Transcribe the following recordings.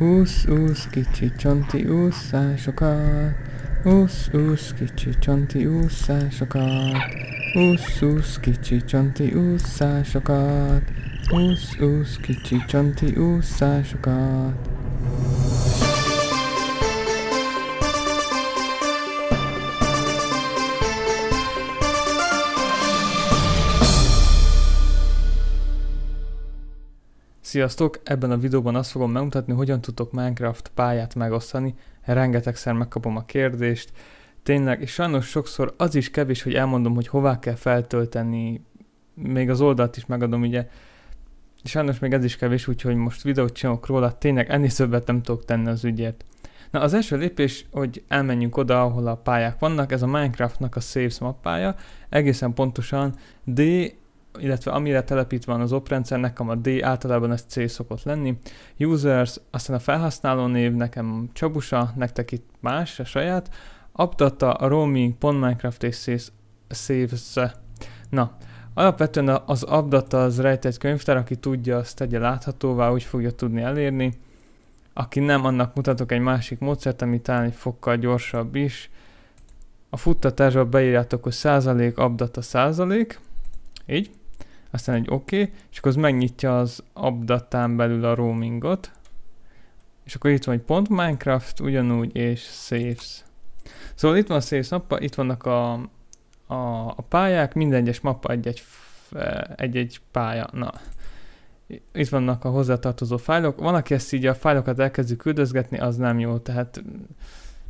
Úsz, úsz, kicsi csonti, ússzál sokat. Úsz, úsz, kicsi csonti, ússzál sokat. Úsz, úsz, kicsi csonti, ússzál sokat. Úsz, úsz, kicsi csonti, ússzál sokat. Sziasztok! Ebben a videóban azt fogom megmutatni, hogyan tudtok Minecraft pályát megosztani. Rengetegszer megkapom a kérdést. Tényleg, és sajnos sokszor az is kevés, hogy elmondom, hogy hová kell feltölteni. Még az oldalt is megadom, ugye. Sajnos még ez is kevés, úgyhogy most videót csinálok róla. Tényleg ennél többet nem tudok tenni az ügyért. Na az első lépés, hogy elmenjünk oda, ahol a pályák vannak, ez a Minecraftnak a Saves mappája, egészen pontosan D illetve amire telepítve van az oprendszer, nekem a D általában ez C szokott lenni. Users, aztán a felhasználó név, nekem Csabusa, nektek itt más, a saját. Abdata a roaming, pont Minecraft és saves. Na, alapvetően az abdata az rejtett könyvtár, aki tudja, azt tegye láthatóvá, úgy fogja tudni elérni. Aki nem, annak mutatok egy másik módszert, ami talán egy fokkal gyorsabb is. A futtatásba beírjátok, hogy százalék, abdata százalék. Így aztán egy okay, és akkor az megnyitja az abdatán belül a roamingot, és akkor itt van egy pont Minecraft, ugyanúgy, és Saves. Szóval itt van a Saves mappa, itt vannak a, a, a pályák, minden egyes mappa egy-egy, egy-egy pálya. Na. Itt vannak a hozzátartozó fájlok. Van, aki ezt így a fájlokat elkezdi küldözgetni, az nem jó, tehát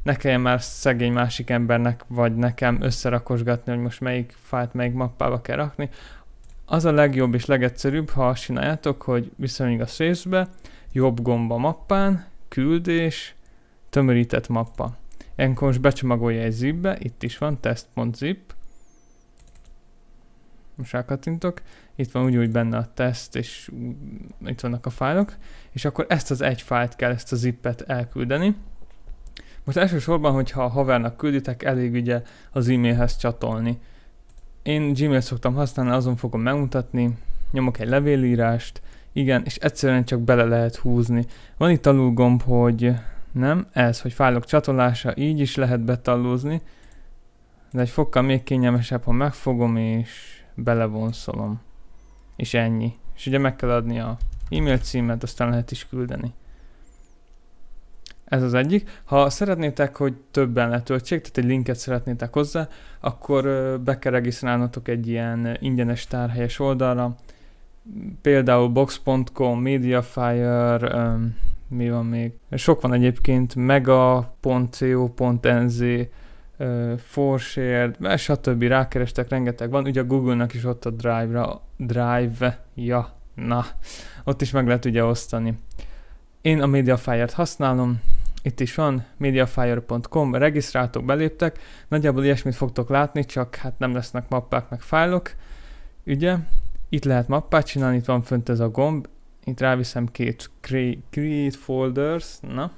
ne kelljen már szegény másik embernek, vagy nekem összerakosgatni, hogy most melyik fájt melyik mappába kell rakni, az a legjobb és legegyszerűbb, ha azt csináljátok, hogy visszamegyünk a szészbe, jobb gomba mappán, küldés, tömörített mappa. Enkor most becsomagolja egy zipbe, itt is van, test.zip. Most rákattintok, itt van úgy, úgy benne a teszt, és itt vannak a fájlok, és akkor ezt az egy fájlt kell, ezt a zippet elküldeni. Most elsősorban, hogyha a havernak külditek, elég ugye az e-mailhez csatolni én Gmail szoktam használni, azon fogom megmutatni, nyomok egy levélírást, igen, és egyszerűen csak bele lehet húzni. Van itt alulgomb, hogy nem, ez, hogy fájlok csatolása, így is lehet betallózni, de egy fokkal még kényelmesebb, ha megfogom és belevonszolom. És ennyi. És ugye meg kell adni a e-mail címet, aztán lehet is küldeni. Ez az egyik. Ha szeretnétek, hogy többen letöltsék, tehát egy linket szeretnétek hozzá, akkor be kell regisztrálnotok egy ilyen ingyenes tárhelyes oldalra, például box.com, Mediafire, um, mi van még? Sok van egyébként, mega.co.nz, uh, Forshared, stb. Rákerestek, rengeteg van. Ugye a Google-nak is ott a Drive-ra, Drive-ja, na, ott is meg lehet ugye osztani. Én a Mediafire-t használom, itt is van, mediafire.com, regisztráltok, beléptek, nagyjából ilyesmit fogtok látni, csak hát nem lesznek mappák meg fájlok, ugye? Itt lehet mappát csinálni, itt van fönt ez a gomb, itt ráviszem két create, create folders, na.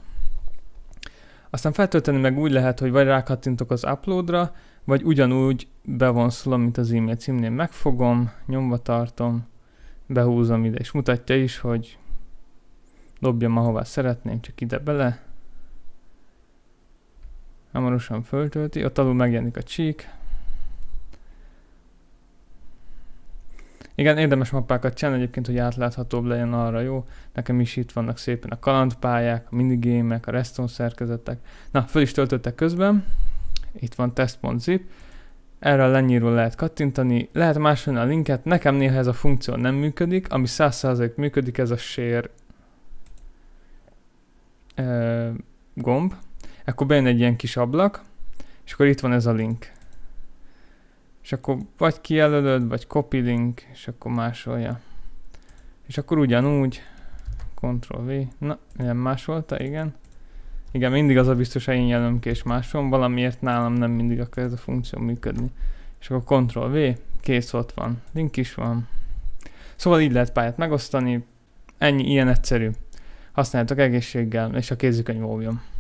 Aztán feltölteni meg úgy lehet, hogy vagy rákattintok az uploadra, vagy ugyanúgy bevonszolom, mint az e-mail címnél. Megfogom, nyomva tartom, behúzom ide, és mutatja is, hogy dobjam ahová szeretném, csak ide bele, hamarosan föltölti, ott alul megjelenik a csík. Igen, érdemes mappákat csinálni egyébként, hogy átláthatóbb legyen arra jó. Nekem is itt vannak szépen a kalandpályák, a minigémek, a reston szerkezetek. Na, föl is töltöttek közben. Itt van test.zip. Erre a lenyíró lehet kattintani, lehet másolni a linket, nekem néha ez a funkció nem működik, ami 100% működik, ez a share gomb, akkor bejön egy ilyen kis ablak, és akkor itt van ez a link. És akkor vagy kijelölöd, vagy copy link, és akkor másolja. És akkor ugyanúgy, Ctrl V, na, nem másolta, igen. Igen, mindig az a biztos, hogy én jelölöm ki és másolom, valamiért nálam nem mindig akar ez a funkció működni. És akkor Ctrl V, kész ott van, link is van. Szóval így lehet pályát megosztani, ennyi, ilyen egyszerű. Használjátok egészséggel, és a kézikönyv óvjon.